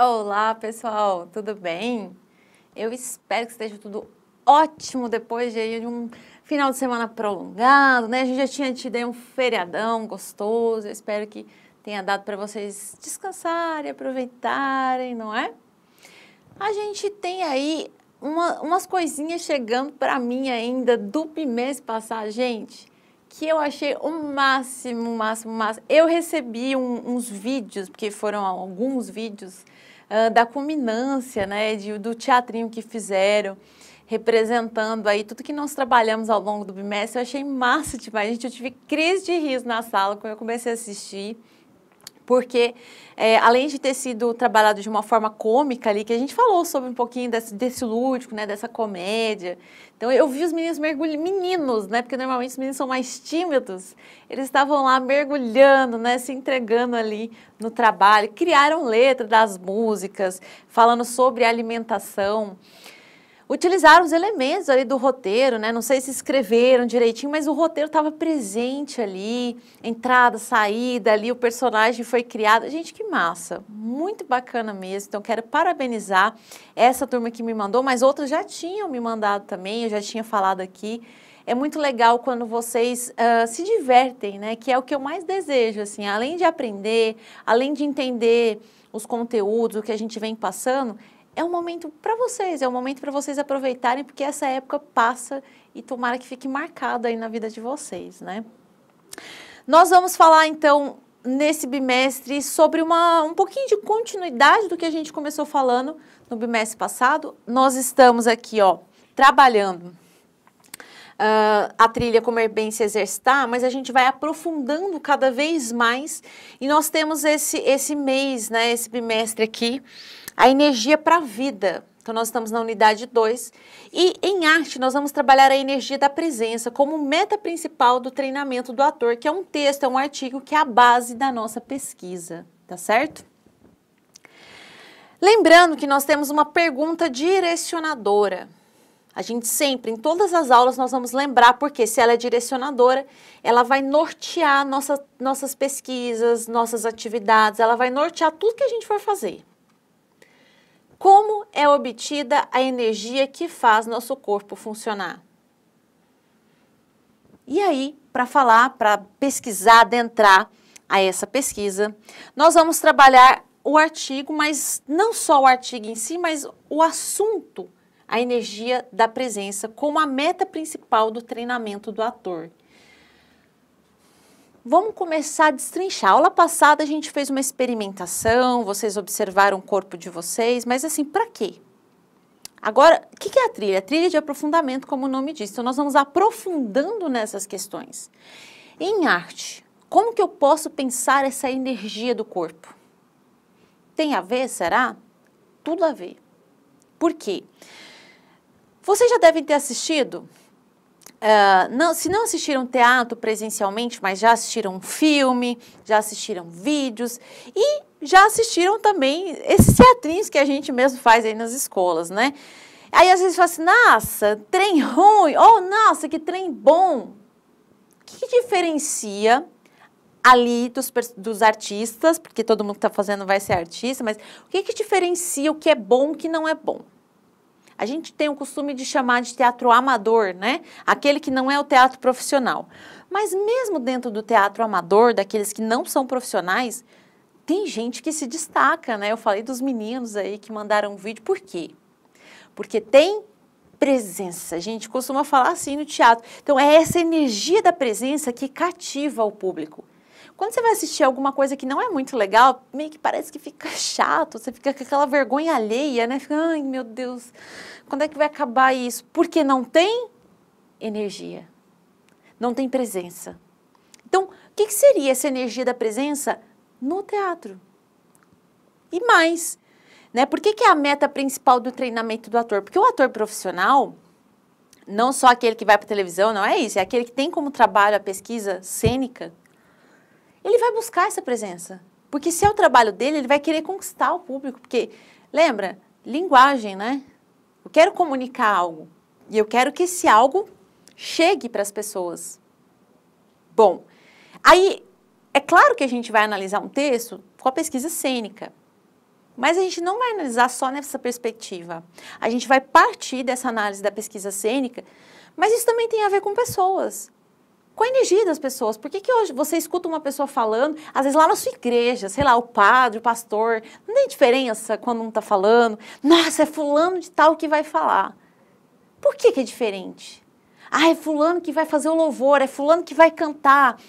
Olá, pessoal, tudo bem? Eu espero que esteja tudo ótimo depois de um final de semana prolongado, né? A gente já tinha tido um feriadão gostoso. Eu espero que tenha dado para vocês descansarem, aproveitarem, não é? A gente tem aí uma, umas coisinhas chegando para mim ainda do mês passado, gente que eu achei o máximo, máximo, máximo. Eu recebi um, uns vídeos, porque foram alguns vídeos uh, da culminância, né, de, do teatrinho que fizeram, representando aí tudo que nós trabalhamos ao longo do bimestre. Eu achei massa demais, gente. Eu tive crise de riso na sala quando eu comecei a assistir porque é, além de ter sido trabalhado de uma forma cômica ali, que a gente falou sobre um pouquinho desse, desse lúdico, né, dessa comédia. Então eu vi os meninos mergulhando, meninos, né, porque normalmente os meninos são mais tímidos, eles estavam lá mergulhando, né, se entregando ali no trabalho, criaram letra das músicas, falando sobre alimentação utilizaram os elementos ali do roteiro, né? Não sei se escreveram direitinho, mas o roteiro estava presente ali, entrada, saída ali, o personagem foi criado. Gente, que massa! Muito bacana mesmo. Então, quero parabenizar essa turma que me mandou, mas outras já tinham me mandado também, eu já tinha falado aqui é muito legal quando vocês uh, se divertem, né? Que é o que eu mais desejo, assim, além de aprender, além de entender os conteúdos, o que a gente vem passando, é um momento para vocês, é um momento para vocês aproveitarem, porque essa época passa e tomara que fique marcada aí na vida de vocês, né? Nós vamos falar então nesse bimestre sobre uma, um pouquinho de continuidade do que a gente começou falando no bimestre passado. Nós estamos aqui, ó, trabalhando Uh, a trilha Comer é Bem Se Exercitar, mas a gente vai aprofundando cada vez mais e nós temos esse, esse mês, né, esse bimestre aqui, a energia para a vida. Então, nós estamos na unidade 2. E em arte, nós vamos trabalhar a energia da presença como meta principal do treinamento do ator, que é um texto, é um artigo que é a base da nossa pesquisa, tá certo? Lembrando que nós temos uma pergunta direcionadora. A gente sempre, em todas as aulas, nós vamos lembrar, porque se ela é direcionadora, ela vai nortear nossa, nossas pesquisas, nossas atividades, ela vai nortear tudo que a gente for fazer. Como é obtida a energia que faz nosso corpo funcionar? E aí, para falar, para pesquisar, adentrar a essa pesquisa, nós vamos trabalhar o artigo, mas não só o artigo em si, mas o assunto, a energia da presença, como a meta principal do treinamento do ator. Vamos começar a destrinchar. A aula passada a gente fez uma experimentação, vocês observaram o corpo de vocês, mas assim, para quê? Agora, o que é a trilha? A trilha de aprofundamento, como o nome diz. Então, nós vamos aprofundando nessas questões. Em arte, como que eu posso pensar essa energia do corpo? Tem a ver, será? Tudo a ver. Por quê? Vocês já devem ter assistido ah, não, se não assistiram teatro presencialmente, mas já assistiram filme, já assistiram vídeos e já assistiram também esses teatrinhos que a gente mesmo faz aí nas escolas, né? Aí às vezes fala assim, nossa, trem ruim, ou oh, nossa, que trem bom. O que, que diferencia ali dos, dos, artistas, porque todo mundo que está fazendo vai ser artista, mas o que, que diferencia o que é bom e o que não é bom? A gente tem o costume de chamar de teatro amador, né? Aquele que não é o teatro profissional. Mas mesmo dentro do teatro amador, daqueles que não são profissionais, tem gente que se destaca, né? Eu falei dos meninos aí que mandaram um vídeo, por quê? Porque tem presença. A gente costuma falar assim no teatro. Então é essa energia da presença que cativa o público. Quando você vai assistir alguma coisa que não é muito legal, meio que parece que fica chato, você fica com aquela vergonha alheia, né? Fica, ai meu Deus, quando é que vai acabar isso? Porque não tem energia, não tem presença. Então, o que, que seria essa energia da presença no teatro? E mais, né? Por que, que é a meta principal do treinamento do ator? Porque o ator profissional, não só aquele que vai para televisão, não é isso, é aquele que tem como trabalho a pesquisa cênica, ele vai buscar essa presença. Porque se é o trabalho dele, ele vai querer conquistar o público. Porque, lembra, linguagem, né? Eu quero comunicar algo. E eu quero que esse algo chegue para as pessoas. Bom, aí é claro que a gente vai analisar um texto com a pesquisa cênica. Mas a gente não vai analisar só nessa perspectiva. A gente vai partir dessa análise da pesquisa cênica, mas isso também tem a ver com pessoas com a energia das pessoas. Por que, que hoje você escuta uma pessoa falando, às vezes lá na sua igreja, sei lá, o padre, o pastor, não tem diferença quando um está falando. Nossa, é fulano de tal que vai falar. Por que, que é diferente? Ah, é fulano que vai fazer o louvor, é fulano que vai cantar.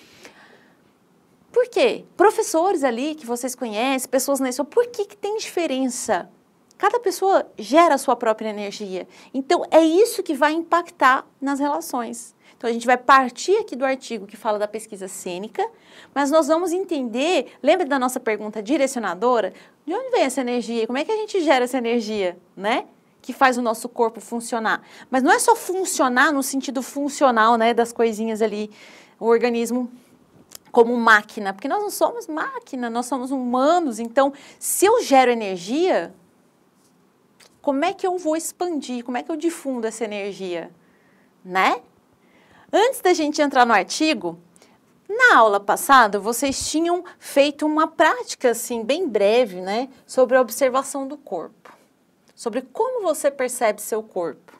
Por quê? Professores ali que vocês conhecem, pessoas na escola, por que, que tem diferença? Cada pessoa gera a sua própria energia. Então, é isso que vai impactar nas relações. Então a gente vai partir aqui do artigo que fala da pesquisa cênica, mas nós vamos entender, lembra da nossa pergunta direcionadora? De onde vem essa energia? Como é que a gente gera essa energia, né? que faz o nosso corpo funcionar. Mas não é só funcionar no sentido funcional, né, das coisinhas ali, o organismo como máquina, porque nós não somos máquina, nós somos humanos. Então, se eu gero energia, como é que eu vou expandir? Como é que eu difundo essa energia, né? Antes da gente entrar no artigo, na aula passada vocês tinham feito uma prática assim bem breve, né, sobre a observação do corpo, sobre como você percebe seu corpo.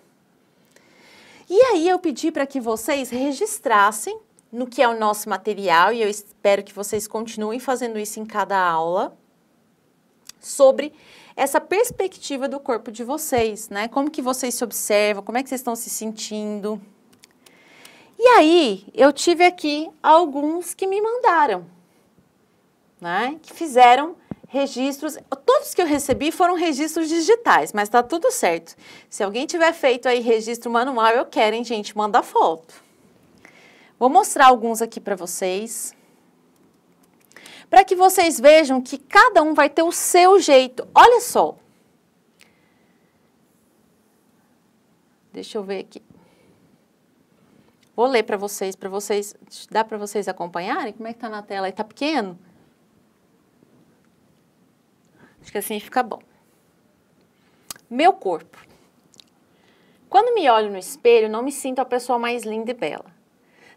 E aí eu pedi para que vocês registrassem no que é o nosso material e eu espero que vocês continuem fazendo isso em cada aula sobre essa perspectiva do corpo de vocês, né? Como que vocês se observam, como é que vocês estão se sentindo? E aí, eu tive aqui alguns que me mandaram, né? Que fizeram registros. Todos que eu recebi foram registros digitais, mas tá tudo certo. Se alguém tiver feito aí registro manual, eu quero, hein, gente? Manda foto. Vou mostrar alguns aqui para vocês. Para que vocês vejam que cada um vai ter o seu jeito. Olha só. Deixa eu ver aqui. Vou ler para vocês, para vocês, dá para vocês acompanharem? Como é que está na tela? Está pequeno? Acho que assim fica bom. Meu corpo. Quando me olho no espelho, não me sinto a pessoa mais linda e bela.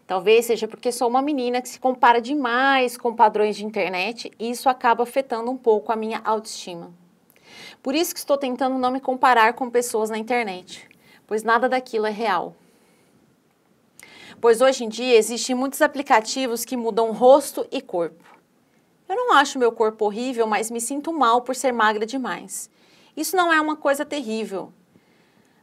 Talvez seja porque sou uma menina que se compara demais com padrões de internet e isso acaba afetando um pouco a minha autoestima. Por isso que estou tentando não me comparar com pessoas na internet, pois nada daquilo é real pois hoje em dia existem muitos aplicativos que mudam rosto e corpo. Eu não acho meu corpo horrível, mas me sinto mal por ser magra demais. Isso não é uma coisa terrível.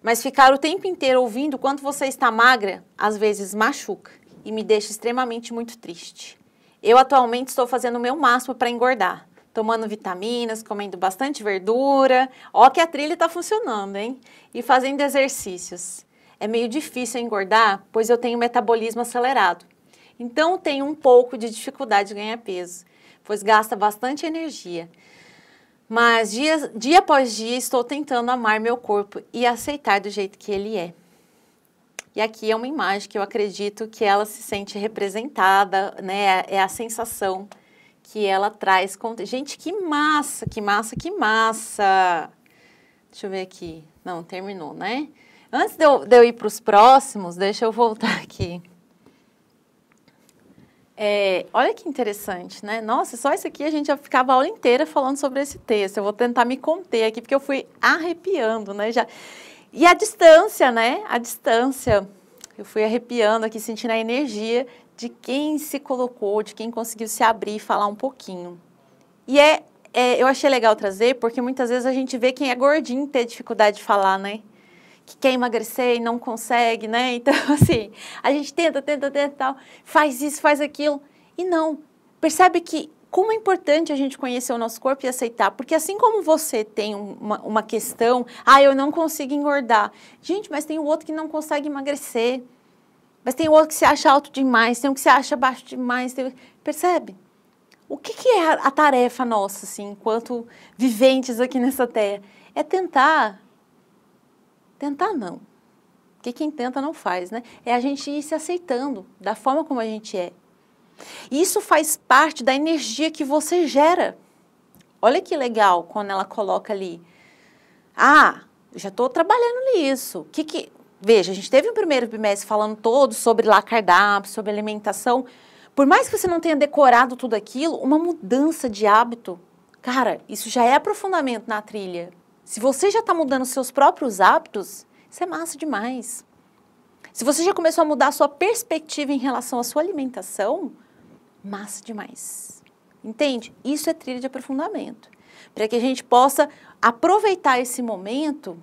Mas ficar o tempo inteiro ouvindo quanto você está magra, às vezes machuca e me deixa extremamente muito triste. Eu atualmente estou fazendo o meu máximo para engordar, tomando vitaminas, comendo bastante verdura. Ó que a trilha está funcionando, hein? E fazendo exercícios é meio difícil engordar, pois eu tenho metabolismo acelerado. Então tenho um pouco de dificuldade de ganhar peso, pois gasta bastante energia. Mas dia, dia após dia estou tentando amar meu corpo e aceitar do jeito que ele é. E aqui é uma imagem que eu acredito que ela se sente representada, né? É, é a sensação que ela traz. Gente, que massa, que massa, que massa! Deixa eu ver aqui. Não, terminou, né? Antes de eu, de eu ir para os próximos, deixa eu voltar aqui. É, olha que interessante, né? Nossa, só isso aqui a gente já ficava a aula inteira falando sobre esse texto. Eu vou tentar me conter aqui, porque eu fui arrepiando, né? Já... E a distância, né? A distância. Eu fui arrepiando aqui, sentindo a energia de quem se colocou, de quem conseguiu se abrir e falar um pouquinho. E é, é, eu achei legal trazer, porque muitas vezes a gente vê quem é gordinho ter dificuldade de falar, né? que quer emagrecer e não consegue, né? Então, assim, a gente tenta, tenta, tenta, tal, faz isso, faz aquilo. E não. Percebe que como é importante a gente conhecer o nosso corpo e aceitar, porque assim como você tem uma, uma questão, ah, eu não consigo engordar. Gente, mas tem o outro que não consegue emagrecer. Mas tem o outro que se acha alto demais, tem o que se acha baixo demais. Tem... Percebe? O que, que é a, a tarefa nossa, assim, enquanto viventes aqui nessa terra? É tentar Tentar não. Porque quem tenta não faz, né? É a gente ir se aceitando da forma como a gente é. E isso faz parte da energia que você gera. Olha que legal quando ela coloca ali. Ah, já estou trabalhando nisso. Que que... Veja, a gente teve um primeiro bimestre falando todo sobre lá cardápio, sobre alimentação. Por mais que você não tenha decorado tudo aquilo, uma mudança de hábito, cara, isso já é aprofundamento na trilha. Se você já está mudando seus próprios hábitos, isso é massa demais. Se você já começou a mudar a sua perspectiva em relação à sua alimentação, massa demais. Entende? Isso é trilha de aprofundamento. Para que a gente possa aproveitar esse momento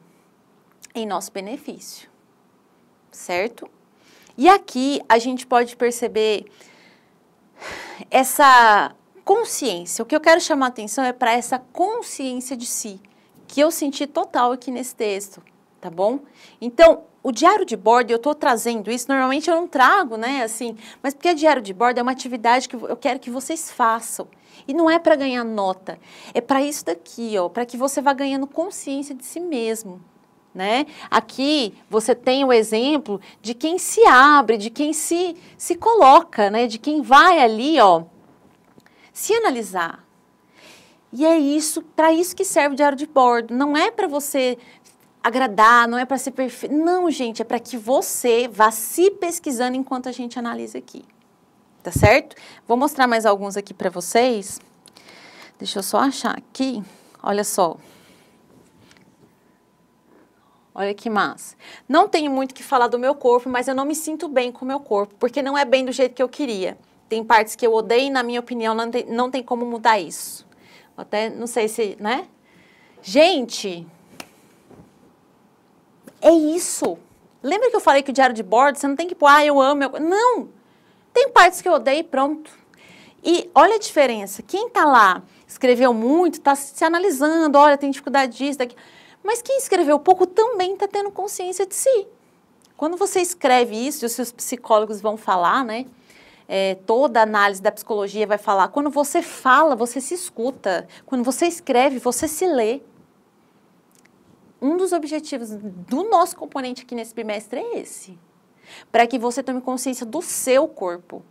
em nosso benefício. Certo? E aqui a gente pode perceber essa consciência. O que eu quero chamar a atenção é para essa consciência de si que eu senti total aqui nesse texto, tá bom? Então, o diário de bordo, eu estou trazendo isso, normalmente eu não trago, né, assim, mas porque diário de bordo é uma atividade que eu quero que vocês façam. E não é para ganhar nota, é para isso daqui, ó, para que você vá ganhando consciência de si mesmo. Né? Aqui você tem o exemplo de quem se abre, de quem se, se coloca, né? de quem vai ali ó, se analisar, e é isso, para isso que serve o diário de bordo. Não é para você agradar, não é para ser perfeito. Não, gente, é para que você vá se pesquisando enquanto a gente analisa aqui. Tá certo? Vou mostrar mais alguns aqui para vocês. Deixa eu só achar aqui. Olha só. Olha que massa. Não tenho muito que falar do meu corpo, mas eu não me sinto bem com o meu corpo, porque não é bem do jeito que eu queria. Tem partes que eu odeio e, na minha opinião, não tem, não tem como mudar isso. Até não sei se, né? Gente, é isso. Lembra que eu falei que o diário de bordo, você não tem que pôr, ah, eu amo. Eu... Não! Tem partes que eu odeio e pronto. E olha a diferença. Quem está lá, escreveu muito, está se analisando, olha, tem dificuldade disso, daqui. Mas quem escreveu pouco também está tendo consciência de si. Quando você escreve isso, e os seus psicólogos vão falar, né? é, toda análise da psicologia vai falar, quando você fala, você se escuta. Quando você escreve, você se lê. Um dos objetivos do nosso componente aqui nesse bimestre é esse. Para que você tome consciência do seu corpo.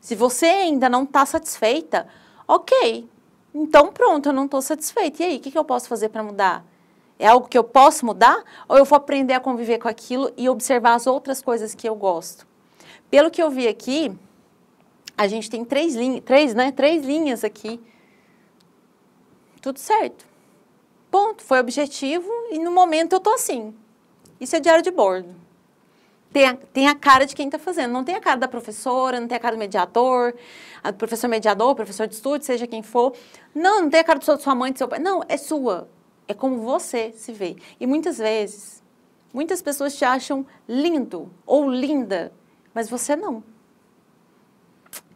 Se você ainda não está satisfeita, ok, então pronto, eu não estou satisfeita. E aí, o que, que eu posso fazer para mudar? É algo que eu posso mudar? Ou eu vou aprender a conviver com aquilo e observar as outras coisas que eu gosto? Pelo que eu vi aqui, a gente tem três, linhas, três, né? três linhas aqui. Tudo certo. Ponto. Foi objetivo e no momento eu tô assim. Isso é diário de bordo. Tem a, tem a cara de quem está fazendo, não tem a cara da professora, não tem a cara do mediador, a professor mediador, professor de estudo, seja quem for. Não, não tem a cara do sua mãe, do seu pai. Não, é sua. É como você se vê. E muitas vezes, muitas pessoas te acham lindo ou linda, mas você não.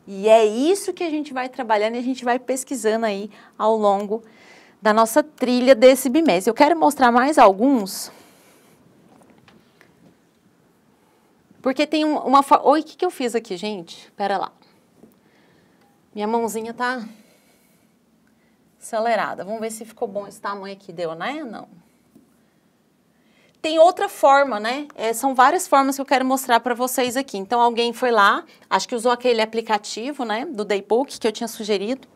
E é isso que a gente vai trabalhando e a gente vai pesquisando aí ao longo da nossa trilha desse bimestre. Eu quero mostrar mais alguns. Porque tem uma... Oi, o que, que eu fiz aqui, gente? Pera lá. Minha mãozinha tá acelerada. Vamos ver se ficou bom esse tamanho aqui. Deu, né? Não tem outra forma, né? É, são várias formas que eu quero mostrar para vocês aqui. Então, alguém foi lá, acho que usou aquele aplicativo, né, do Daybook que eu tinha sugerido.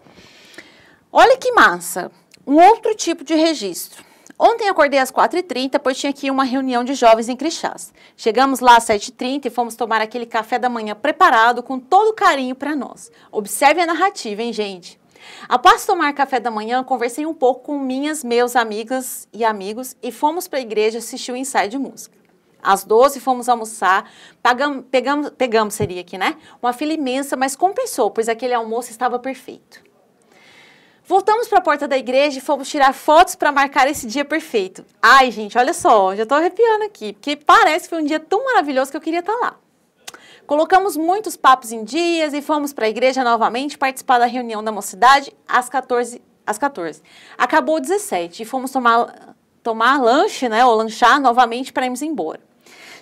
Olha que massa! Um outro tipo de registro. Ontem acordei às 4h30, pois tinha aqui uma reunião de jovens em Crixás. Chegamos lá às 7h30 e fomos tomar aquele café da manhã preparado com todo carinho para nós. Observe a narrativa, hein, gente? Após tomar café da manhã, conversei um pouco com minhas, meus amigas e amigos e fomos para a igreja assistir o um ensaio de música. Às 12 fomos almoçar, pagamos, pegamos, pegamos, seria aqui, né? Uma fila imensa, mas compensou, pois aquele almoço estava perfeito. Voltamos para a porta da igreja e fomos tirar fotos para marcar esse dia perfeito. Ai, gente, olha só, já estou arrepiando aqui, porque parece que foi um dia tão maravilhoso que eu queria estar tá lá. Colocamos muitos papos em dias e fomos para a igreja novamente participar da reunião da mocidade às 14 às 14. Acabou 17 e fomos tomar tomar lanche, né, ou lanchar novamente para irmos embora.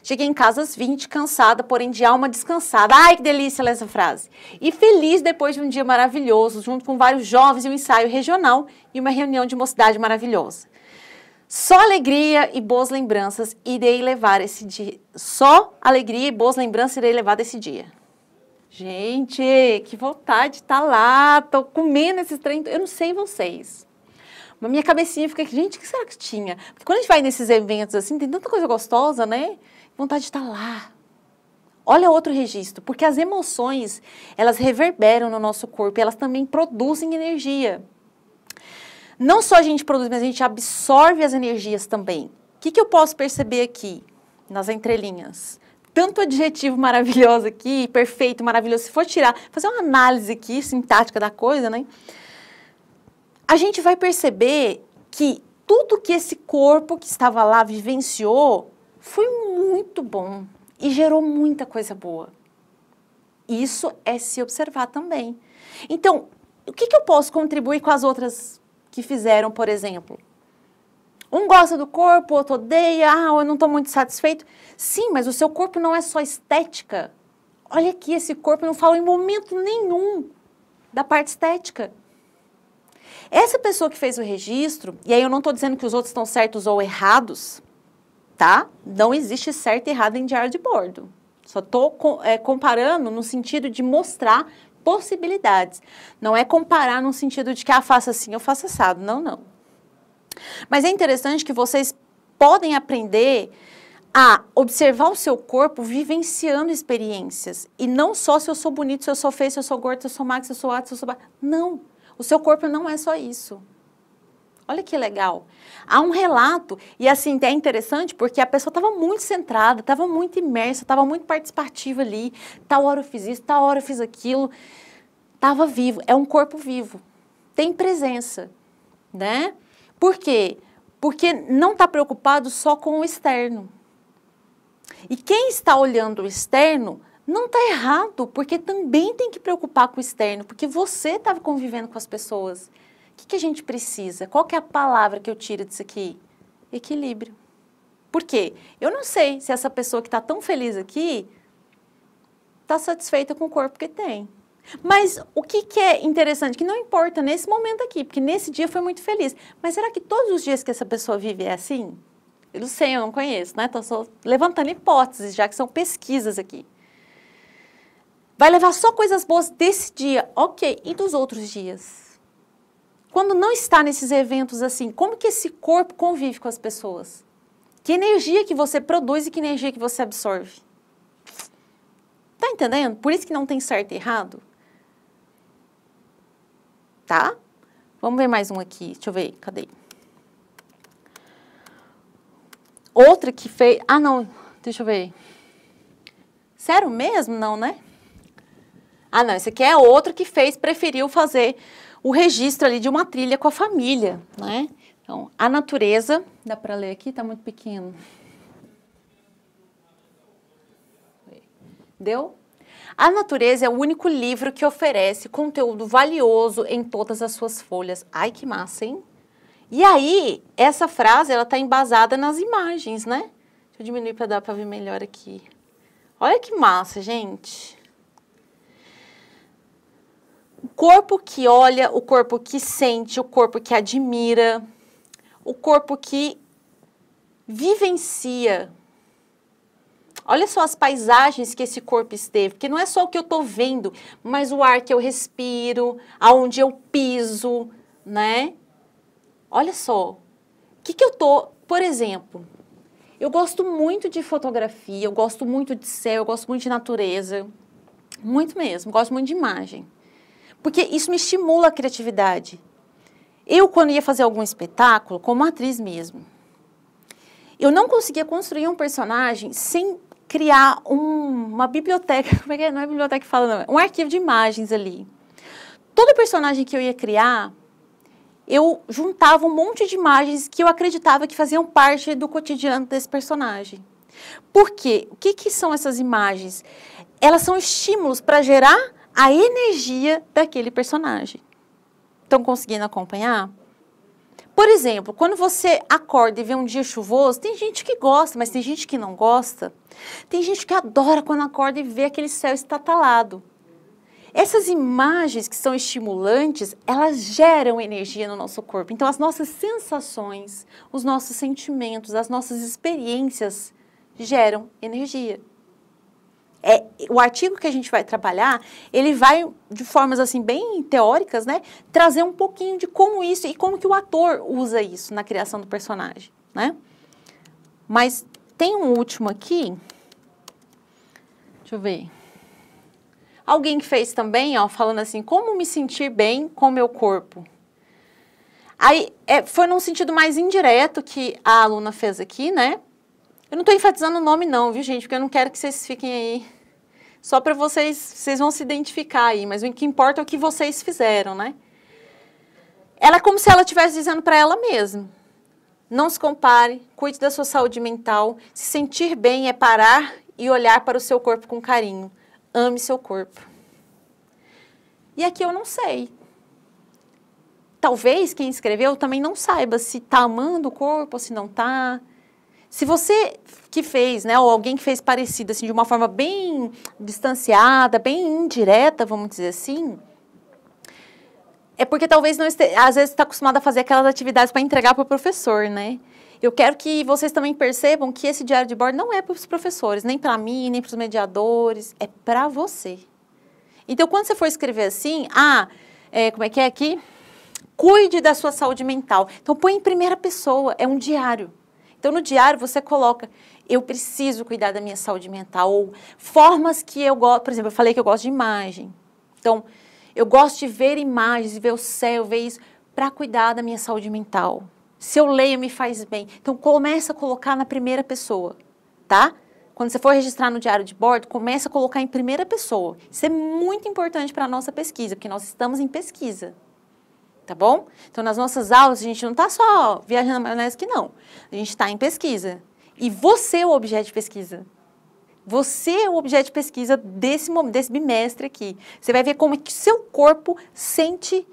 Cheguei em casa às 20, cansada, porém de alma descansada. Ai, que delícia ler essa frase. E feliz depois de um dia maravilhoso, junto com vários jovens e um ensaio regional e uma reunião de mocidade maravilhosa só alegria e boas lembranças irei levar esse dia. Só alegria e boas lembranças irei levar desse dia. Gente, que vontade de estar tá lá, tô comendo esses trem. Eu não sei vocês. Mas minha cabecinha fica, aqui. gente, o que será que tinha? Porque quando a gente vai nesses eventos assim, tem tanta coisa gostosa, né? Vontade de estar tá lá. Olha outro registro, porque as emoções, elas reverberam no nosso corpo, elas também produzem energia não só a gente produz, mas a gente absorve as energias também. O que, que eu posso perceber aqui, nas entrelinhas? Tanto adjetivo maravilhoso aqui, perfeito, maravilhoso. Se for tirar, fazer uma análise aqui, sintática da coisa, né? A gente vai perceber que tudo que esse corpo que estava lá vivenciou foi muito bom e gerou muita coisa boa. Isso é se observar também. Então, o que, que eu posso contribuir com as outras que fizeram, por exemplo. Um gosta do corpo, outro odeia, ah, eu não estou muito satisfeito. Sim, mas o seu corpo não é só estética. Olha aqui, esse corpo não fala em momento nenhum da parte estética. Essa pessoa que fez o registro, e aí eu não estou dizendo que os outros estão certos ou errados, tá? Não existe certo e errado em diário de bordo. Só estou é, comparando no sentido de mostrar possibilidades. Não é comparar no sentido de que, ah, faça assim, eu faço assado. Não, não. Mas é interessante que vocês podem aprender a observar o seu corpo vivenciando experiências. E não só se eu sou bonito, se eu sou feio, se eu sou gordo, se eu sou magro, se eu sou alto, se eu sou baixo. Não. O seu corpo não é só isso. Olha que legal. Há um relato, e assim, é interessante porque a pessoa estava muito centrada, estava muito imersa, estava muito participativa ali. Tal hora eu fiz isso, tal hora eu fiz aquilo. Estava vivo, é um corpo vivo. Tem presença, né? Por quê? Porque não está preocupado só com o externo. E quem está olhando o externo não está errado, porque também tem que preocupar com o externo, porque você estava convivendo com as pessoas que, que a gente precisa? Qual é a palavra que eu tiro disso aqui? Equilíbrio. Por quê? Eu não sei se essa pessoa que está tão feliz aqui está satisfeita com o corpo que tem. Mas o que, que, é interessante, que não importa nesse momento aqui, porque nesse dia foi muito feliz. Mas será que todos os dias que essa pessoa vive é assim? Eu não sei, eu não conheço, né? Estou só levantando hipóteses, já que são pesquisas aqui. Vai levar só coisas boas desse dia, ok, e dos outros dias? quando não está nesses eventos assim, como que esse corpo convive com as pessoas? Que energia que você produz e que energia que você absorve? Tá entendendo? Por isso que não tem certo e errado. Tá? Vamos ver mais um aqui. Deixa eu ver. Cadê? Outra que fez... Ah, não. Deixa eu ver. Sério mesmo? Não, né? Ah, não. Esse aqui é outro que fez, preferiu fazer o registro ali de uma trilha com a família, né? Então, a natureza, dá para ler aqui, está muito pequeno. Deu? A Natureza é o único livro que oferece conteúdo valioso em todas as suas folhas. Ai, que massa, hein? E aí, essa frase, ela está embasada nas imagens, né? Deixa eu diminuir para dar para ver melhor aqui. Olha que massa, gente. O corpo que olha, o corpo que sente, o corpo que admira, o corpo que vivencia. Olha só as paisagens que esse corpo esteve, porque não é só o que eu estou vendo, mas o ar que eu respiro, aonde eu piso, né? Olha só, o que, que eu estou, por exemplo, eu gosto muito de fotografia, eu gosto muito de céu, eu gosto muito de natureza, muito mesmo, gosto muito de imagem porque isso me estimula a criatividade. Eu, quando ia fazer algum espetáculo, como atriz mesmo, eu não conseguia construir um personagem sem criar um, uma biblioteca, como é que é? Não é biblioteca que fala, não, é um arquivo de imagens ali. Todo personagem que eu ia criar, eu juntava um monte de imagens que eu acreditava que faziam parte do cotidiano desse personagem. Por quê? O que, que são essas imagens? Elas são estímulos para gerar a energia daquele personagem. Estão conseguindo acompanhar? Por exemplo, quando você acorda e vê um dia chuvoso, tem gente que gosta, mas tem gente que não gosta. Tem gente que adora quando acorda e vê aquele céu estatalado. Essas imagens que são estimulantes, elas geram energia no nosso corpo. Então, as nossas sensações, os nossos sentimentos, as nossas experiências geram energia. É, o artigo que a gente vai trabalhar, ele vai, de formas assim bem teóricas, né, trazer um pouquinho de como isso e como que o ator usa isso na criação do personagem, né? Mas tem um último aqui, deixa eu ver. Alguém que fez também, ó, falando assim, como me sentir bem com meu corpo? Aí é, foi num sentido mais indireto que a aluna fez aqui, né? Eu não estou enfatizando o nome não, viu, gente? Porque eu não quero que vocês fiquem aí só para vocês, vocês vão se identificar aí, mas o que importa é o que vocês fizeram, né? Ela é como se ela estivesse dizendo para ela mesma: não se compare, cuide da sua saúde mental. Se sentir bem é parar e olhar para o seu corpo com carinho. Ame seu corpo. E aqui eu não sei. Talvez quem escreveu também não saiba se está amando o corpo ou se não está. Se você que fez, né, ou alguém que fez parecido, assim, de uma forma bem distanciada, bem indireta, vamos dizer assim, é porque talvez não esteja, às vezes está acostumado a fazer aquelas atividades para entregar para o professor, né? Eu quero que vocês também percebam que esse diário de bordo não é para os professores, nem para mim, nem para os mediadores, é para você. Então, quando você for escrever assim, ah, é, como é que é aqui? Cuide da sua saúde mental. Então, põe em primeira pessoa, é um diário. Então, no diário, você coloca: eu preciso cuidar da minha saúde mental, ou formas que eu gosto. Por exemplo, eu falei que eu gosto de imagem. Então, eu gosto de ver imagens, e ver o céu, ver isso, para cuidar da minha saúde mental. Se eu leio, me faz bem. Então, começa a colocar na primeira pessoa, tá? Quando você for registrar no diário de bordo, começa a colocar em primeira pessoa. Isso é muito importante para a nossa pesquisa, porque nós estamos em pesquisa tá bom? Então, nas nossas aulas, a gente não está só viajando na maionese que não. A gente está em pesquisa. E você é o objeto de pesquisa. Você é o objeto de pesquisa desse, desse bimestre aqui. Você vai ver como é que seu corpo sente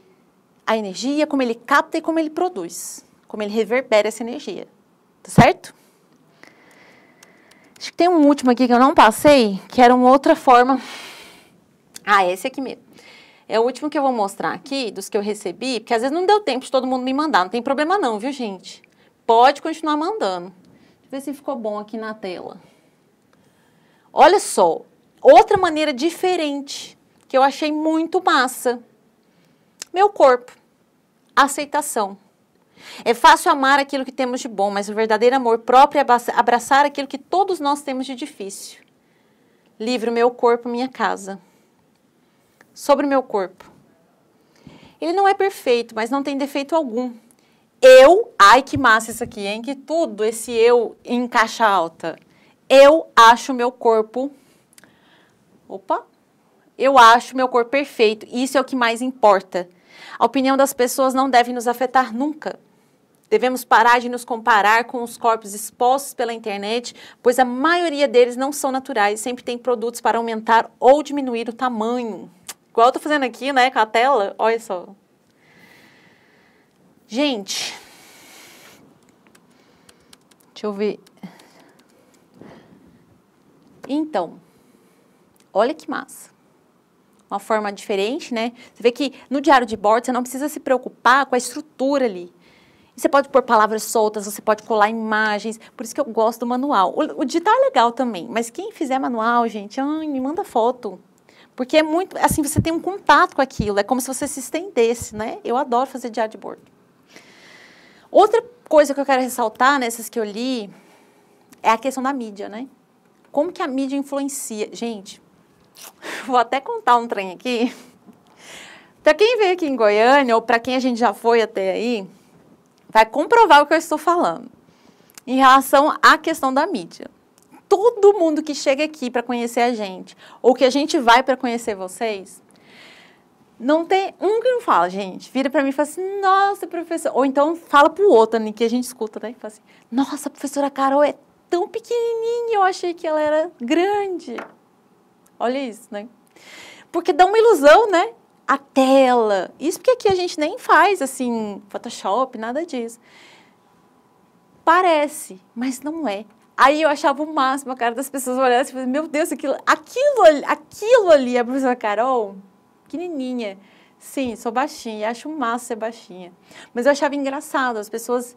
a energia, como ele capta e como ele produz, como ele reverbera essa energia. Tá certo? Acho que tem um último aqui que eu não passei, que era uma outra forma. Ah, esse aqui mesmo é o último que eu vou mostrar aqui, dos que eu recebi, porque às vezes não deu tempo de todo mundo me mandar, não tem problema não, viu, gente? Pode continuar mandando. Deixa eu ver se ficou bom aqui na tela. Olha só, outra maneira diferente que eu achei muito massa. Meu corpo, aceitação. É fácil amar aquilo que temos de bom, mas o verdadeiro amor próprio é abraçar aquilo que todos nós temos de difícil. Livre meu corpo, minha casa sobre o meu corpo. Ele não é perfeito, mas não tem defeito algum. Eu, ai que massa isso aqui, hein? Que tudo esse eu em caixa alta. Eu acho meu corpo. Opa! Eu acho meu corpo perfeito. Isso é o que mais importa. A opinião das pessoas não deve nos afetar nunca. Devemos parar de nos comparar com os corpos expostos pela internet, pois a maioria deles não são naturais e sempre tem produtos para aumentar ou diminuir o tamanho. Igual eu tô fazendo aqui, né, com a tela, olha só. Gente, deixa eu ver. Então, olha que massa. Uma forma diferente, né? Você vê que no diário de bordo você não precisa se preocupar com a estrutura ali. Você pode pôr palavras soltas, você pode colar imagens, por isso que eu gosto do manual. O, o digital é legal também, mas quem fizer manual, gente, ai, me manda foto. Porque é muito, assim, você tem um contato com aquilo, é como se você se estendesse, né? Eu adoro fazer diário de bordo. Outra coisa que eu quero ressaltar nessas que eu li é a questão da mídia, né? Como que a mídia influencia? Gente, vou até contar um trem aqui. para quem veio aqui em Goiânia, ou para quem a gente já foi até aí, vai comprovar o que eu estou falando em relação à questão da mídia todo mundo que chega aqui para conhecer a gente, ou que a gente vai para conhecer vocês, não tem um que não fala, gente. Vira para mim e fala assim, nossa, professor. Ou então fala para o outro, né, que a gente escuta, né? E fala assim, nossa, professora Carol é tão pequenininha, eu achei que ela era grande. Olha isso, né? Porque dá uma ilusão, né? A tela. Isso porque aqui a gente nem faz, assim, Photoshop, nada disso. Parece, mas não é. Aí eu achava o máximo a cara das pessoas olhando assim, meu Deus, aquilo, aquilo, aquilo ali, é a professora Carol, pequenininha. Sim, sou baixinha, acho massa ser baixinha. Mas eu achava engraçado, as pessoas...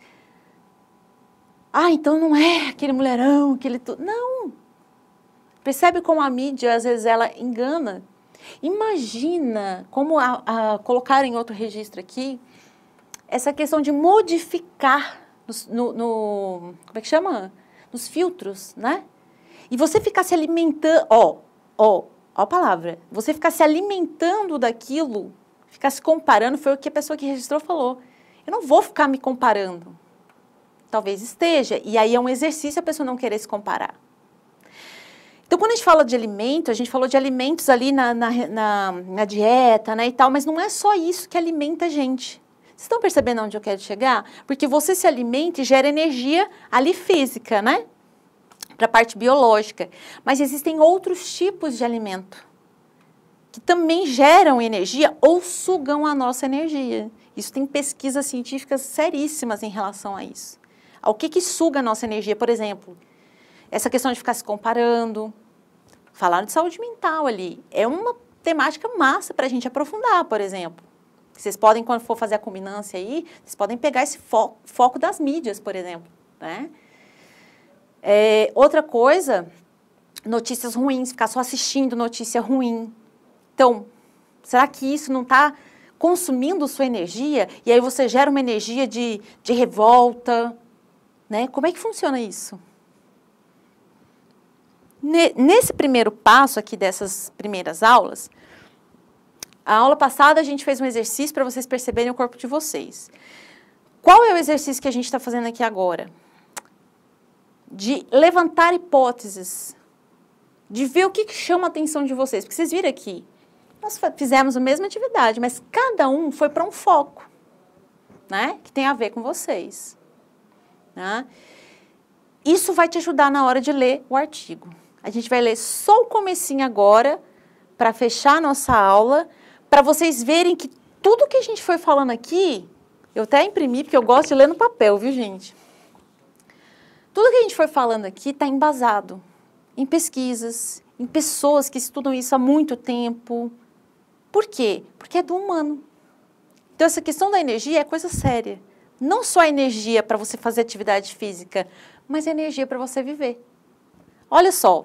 Ah, então não é aquele mulherão, aquele... Tu... Não! Percebe como a mídia, às vezes, ela engana. Imagina como a, a colocar em outro registro aqui essa questão de modificar no, no, no como é que chama? os filtros, né? E você ficar se alimentando, ó, ó, ó a palavra, você ficar se alimentando daquilo, ficar se comparando, foi o que a pessoa que registrou falou. Eu não vou ficar me comparando. Talvez esteja, e aí é um exercício a pessoa não querer se comparar. Então, quando a gente fala de alimento, a gente falou de alimentos ali na, na, na, na dieta, né, e tal, mas não é só isso que alimenta a gente. Vocês estão percebendo onde eu quero chegar? Porque você se alimenta e gera energia ali física, né? Para a parte biológica. Mas existem outros tipos de alimento que também geram energia ou sugam a nossa energia. Isso tem pesquisas científicas seríssimas em relação a isso. Ao que, que suga a nossa energia, por exemplo? Essa questão de ficar se comparando. Falaram de saúde mental ali. É uma temática massa para a gente aprofundar, por exemplo. Vocês podem, quando for fazer a combinância aí, vocês podem pegar esse fo foco das mídias, por exemplo, né? É, outra coisa, notícias ruins, ficar só assistindo notícia ruim. Então, será que isso não está consumindo sua energia? E aí você gera uma energia de, de revolta, né? Como é que funciona isso? Nesse primeiro passo aqui dessas primeiras aulas, a aula passada a gente fez um exercício para vocês perceberem o corpo de vocês. Qual é o exercício que a gente está fazendo aqui agora? De levantar hipóteses, de ver o que, que chama a atenção de vocês. Porque vocês viram aqui, nós fizemos a mesma atividade, mas cada um foi para um foco, né? Que tem a ver com vocês. Né? Isso vai te ajudar na hora de ler o artigo. A gente vai ler só o comecinho agora, para fechar a nossa aula, para vocês verem que tudo que a gente foi falando aqui, eu até imprimi porque eu gosto de ler no papel, viu, gente? Tudo que a gente foi falando aqui está embasado em pesquisas, em pessoas que estudam isso há muito tempo. Por quê? Porque é do humano. Então, essa questão da energia é coisa séria. Não só a energia para você fazer atividade física, mas a energia para você viver. Olha só,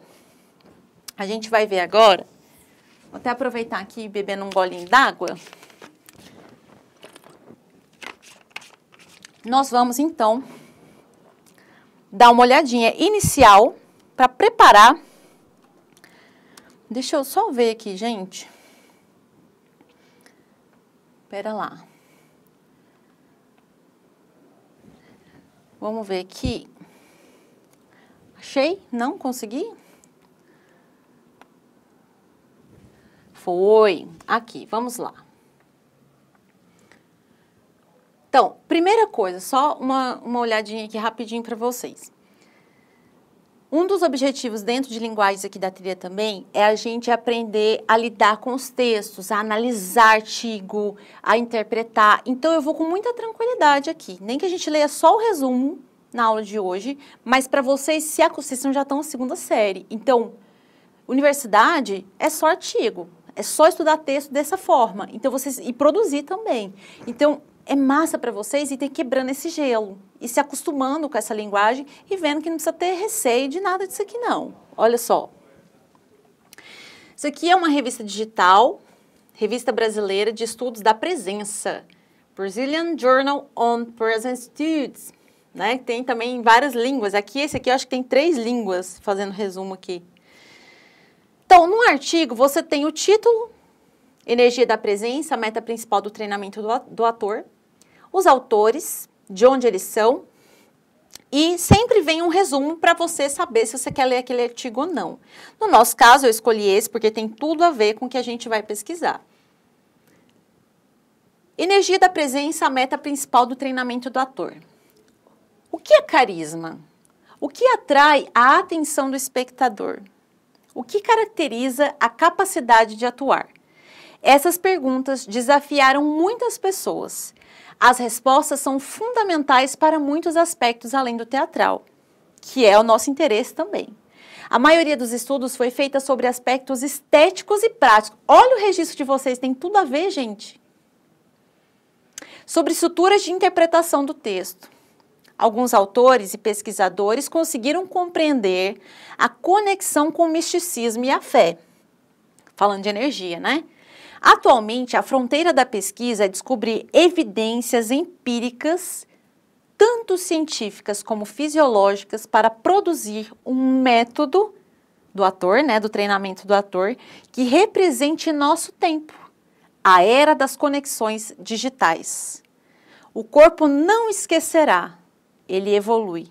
a gente vai ver agora Vou até aproveitar aqui e um golinho d'água. Nós vamos então dar uma olhadinha inicial para preparar. Deixa eu só ver aqui, gente. Pera lá. Vamos ver aqui. Achei? Não consegui? Foi. Aqui, vamos lá. Então, primeira coisa, só uma, uma olhadinha aqui rapidinho para vocês. Um dos objetivos dentro de linguagens aqui da trilha também é a gente aprender a lidar com os textos, a analisar artigo, a interpretar. Então eu vou com muita tranquilidade aqui, nem que a gente leia só o resumo na aula de hoje, mas para vocês, se a já estão na segunda série. Então, universidade é só artigo, é só estudar texto dessa forma. Então vocês e produzir também. Então é massa para vocês e tem quebrando esse gelo e se acostumando com essa linguagem e vendo que não precisa ter receio de nada disso aqui não. Olha só. Isso aqui é uma revista digital, revista brasileira de estudos da presença, Brazilian Journal on Presence Studies, né? Tem também várias línguas. Aqui esse aqui eu acho que tem três línguas, fazendo resumo aqui. Então, no artigo, você tem o título, Energia da Presença, meta principal do treinamento do ator, os autores, de onde eles são, e sempre vem um resumo para você saber se você quer ler aquele artigo ou não. No nosso caso, eu escolhi esse porque tem tudo a ver com o que a gente vai pesquisar. Energia da presença, a meta principal do treinamento do ator. O que é carisma? O que atrai a atenção do espectador? O que caracteriza a capacidade de atuar? Essas perguntas desafiaram muitas pessoas. As respostas são fundamentais para muitos aspectos além do teatral, que é o nosso interesse também. A maioria dos estudos foi feita sobre aspectos estéticos e práticos. Olha o registro de vocês, tem tudo a ver, gente. Sobre estruturas de interpretação do texto. Alguns autores e pesquisadores conseguiram compreender a conexão com o misticismo e a fé. Falando de energia, né? Atualmente, a fronteira da pesquisa é descobrir evidências empíricas, tanto científicas como fisiológicas, para produzir um método do ator, né, do treinamento do ator, que represente nosso tempo, a era das conexões digitais. O corpo não esquecerá, ele evolui.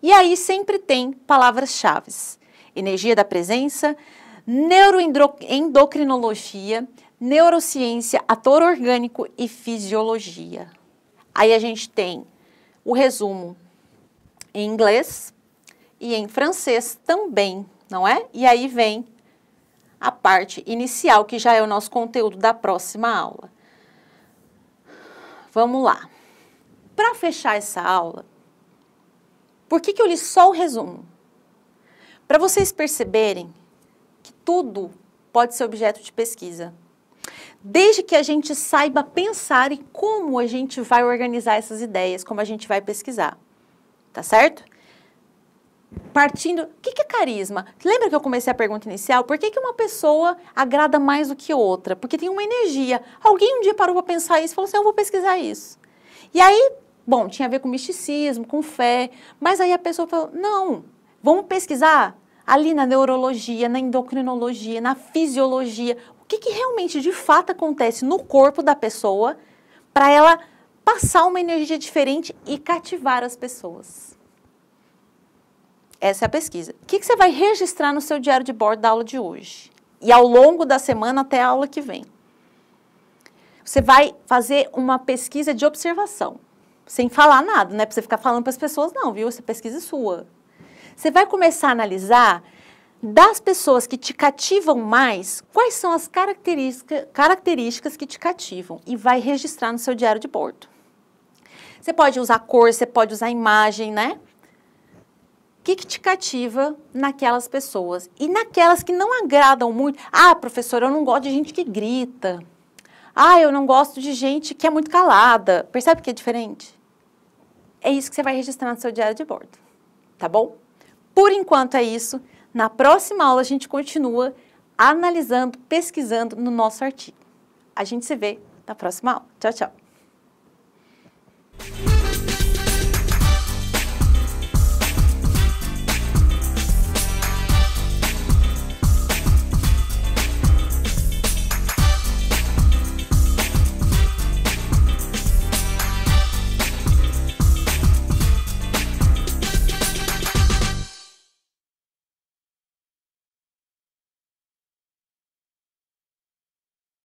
E aí sempre tem palavras-chave: energia da presença, neuroendocrinologia, neurociência, ator orgânico e fisiologia. Aí a gente tem o resumo em inglês e em francês também, não é? E aí vem a parte inicial, que já é o nosso conteúdo da próxima aula. Vamos lá para fechar essa aula, por que, que eu li só o resumo? Para vocês perceberem que tudo pode ser objeto de pesquisa. Desde que a gente saiba pensar em como a gente vai organizar essas ideias, como a gente vai pesquisar. Tá certo? partindo. O que, que é carisma? Lembra que eu comecei a pergunta inicial? Por que, que uma pessoa agrada mais do que outra? Porque tem uma energia. Alguém um dia parou para pensar isso e falou assim: eu vou pesquisar isso. E aí Bom, tinha a ver com misticismo, com fé, mas aí a pessoa falou: não, vamos pesquisar ali na neurologia, na endocrinologia, na fisiologia, o que, que realmente de fato acontece no corpo da pessoa para ela passar uma energia diferente e cativar as pessoas. Essa é a pesquisa. O que, que você vai registrar no seu diário de bordo da aula de hoje? E ao longo da semana até a aula que vem. Você vai fazer uma pesquisa de observação sem falar nada, não é para você ficar falando para as pessoas, não, viu? Essa pesquisa é sua. Você vai começar a analisar das pessoas que te cativam mais, quais são as característica, características que te cativam e vai registrar no seu diário de bordo. Você pode usar cor, você pode usar imagem, né? O que, que te cativa naquelas pessoas? E naquelas que não agradam muito. Ah, professor, eu não gosto de gente que grita. Ah, eu não gosto de gente que é muito calada. Percebe que é diferente? é isso que você vai registrar no seu diário de bordo, tá bom? Por enquanto é isso. Na próxima aula a gente continua analisando, pesquisando no nosso artigo. A gente se vê na próxima aula. Tchau, tchau.